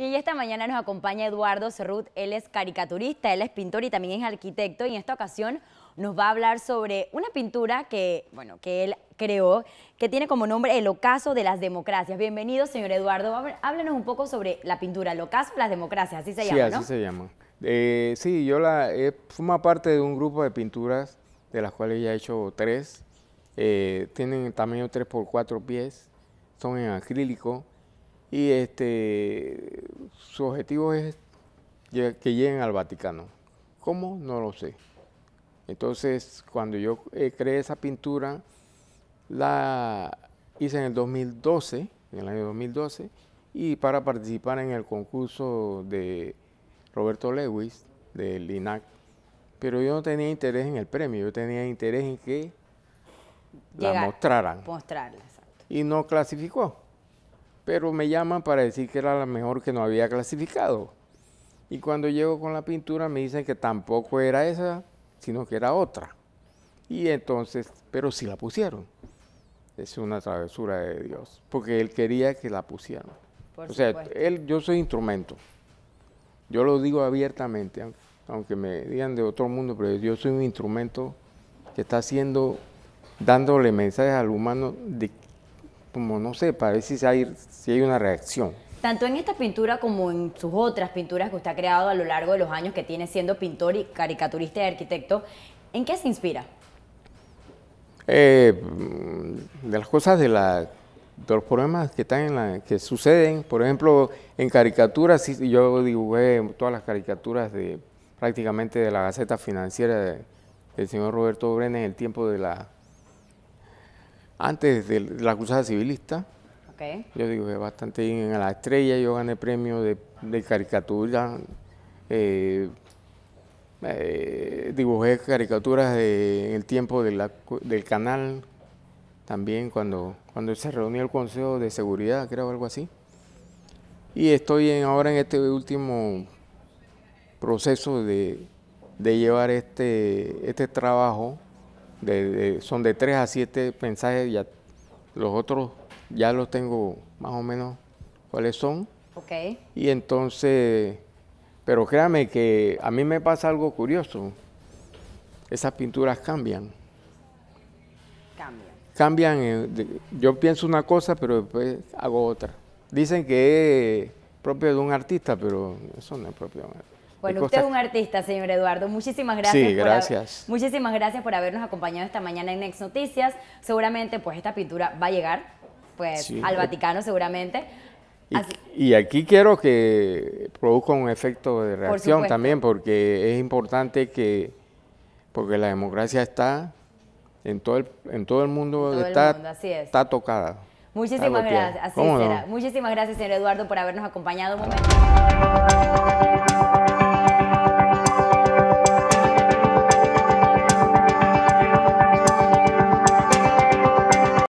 Y esta mañana nos acompaña Eduardo Cerrut, él es caricaturista, él es pintor y también es arquitecto y en esta ocasión nos va a hablar sobre una pintura que, bueno, que él creó, que tiene como nombre El ocaso de las democracias. Bienvenido, señor Eduardo. Háblanos un poco sobre la pintura, El ocaso de las democracias, así se llama, Sí, así se llama. Eh, sí, yo la eh, parte de un grupo de pinturas, de las cuales ya he hecho tres. Eh, tienen tamaño tres por cuatro pies, son en acrílico y este, su objetivo es que lleguen al Vaticano. ¿Cómo? No lo sé. Entonces, cuando yo eh, creé esa pintura, la hice en el 2012, en el año 2012, y para participar en el concurso de Roberto Lewis, del INAC. Pero yo no tenía interés en el premio, yo tenía interés en que la mostraran. Mostrarla, Y no clasificó pero me llaman para decir que era la mejor que no había clasificado. Y cuando llego con la pintura me dicen que tampoco era esa, sino que era otra. Y entonces, pero sí la pusieron. Es una travesura de Dios, porque él quería que la pusieran. o sea, él, yo soy instrumento. Yo lo digo abiertamente, aunque me digan de otro mundo, pero yo soy un instrumento que está haciendo, dándole mensajes al humano de como no sé, para ver si hay, una reacción. Tanto en esta pintura como en sus otras pinturas que usted ha creado a lo largo de los años que tiene siendo pintor y caricaturista y arquitecto, ¿en qué se inspira? Eh, mm, de las cosas de, los problemas que están que suceden, por ejemplo, en caricaturas, yo dibujé todas las caricaturas de prácticamente de la Gaceta Financiera del señor Roberto Brenes en el tiempo de la antes de la cruzada civilista. Yo digo bastante bien en la estrella, yo gané premio de, de caricatura, eh, eh, dibujé caricaturas de, en el tiempo del canal, también cuando, cuando se reunió el Consejo de Seguridad, creo, algo así. Y estoy ahora en este último proceso de, llevar este, este trabajo son de 3 a 7 mensajes, ya, los otros ya los tengo más o menos cuáles son. Y entonces, pero créame que a mí me pasa algo curioso. Esas pinturas cambian. Cambian. Cambian. Eh, yo pienso una cosa, pero después hago otra. Dicen que es propio de un artista, pero eso no es propio de un artista. Bueno, usted es un artista, señor Eduardo. Muchísimas gracias. Sí, gracias. muchísimas gracias por habernos acompañado esta mañana en Next Noticias. Seguramente, pues, esta pintura va a llegar pues, al Vaticano, seguramente. Y, aquí quiero que produzca un efecto de reacción también, porque es importante que, porque la democracia está en todo el, en todo el mundo, está, tocada. Muchísimas gracias. Así Muchísimas gracias, señor Eduardo, por habernos acompañado